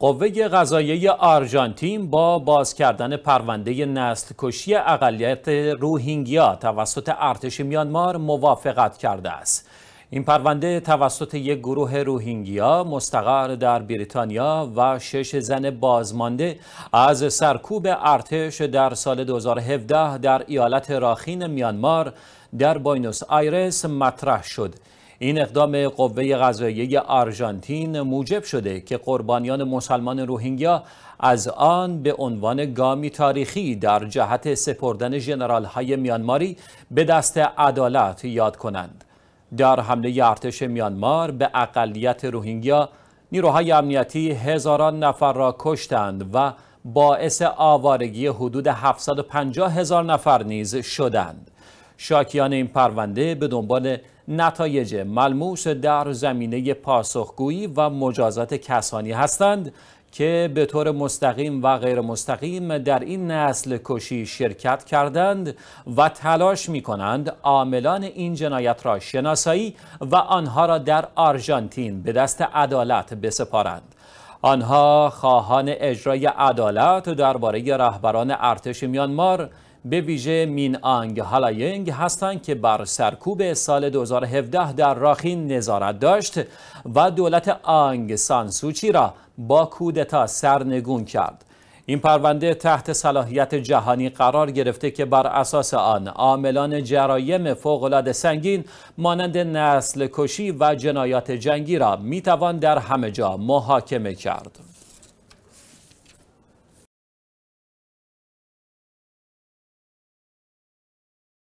قوه قضاییه آرژانتین با باز کردن پرونده نسل کشی اقلیت روهینگیا توسط ارتش میانمار موافقت کرده است. این پرونده توسط یک گروه روهینگیا مستقر در بریتانیا و شش زن بازمانده از سرکوب ارتش در سال 2017 در ایالت راخین میانمار در باینوس آیرس مطرح شد. این اقدام قوه قضاییه آرژانتین موجب شده که قربانیان مسلمان روهینگیا از آن به عنوان گامی تاریخی در جهت سپردن جنرال های میانماری به دست عدالت یاد کنند. در حمله ارتش میانمار به اقلیت روهینگیا نیروهای امنیتی هزاران نفر را کشتند و باعث آوارگی حدود 750 هزار نفر نیز شدند. شاکیان این پرونده به دنبال نتایج ملموس در زمینه پاسخگویی و مجازات کسانی هستند که به طور مستقیم و غیر مستقیم در این نسل کشی شرکت کردند و تلاش می کنند عاملان این جنایت را شناسایی و آنها را در آرژانتین به دست عدالت بسپارند. آنها خواهان اجرای عدالت درباره رهبران ارتش میانمار به ویژه مین آنگ هالاینگ هستند که بر سرکوب سال 2017 در راخین نظارت داشت و دولت آنگ سانسوچی را با کودتا سرنگون کرد. این پرونده تحت صلاحیت جهانی قرار گرفته که بر اساس آن عاملان جرایم فوقالعاده سنگین مانند نسل کشی و جنایات جنگی را میتوان در همه جا محاکمه کرد.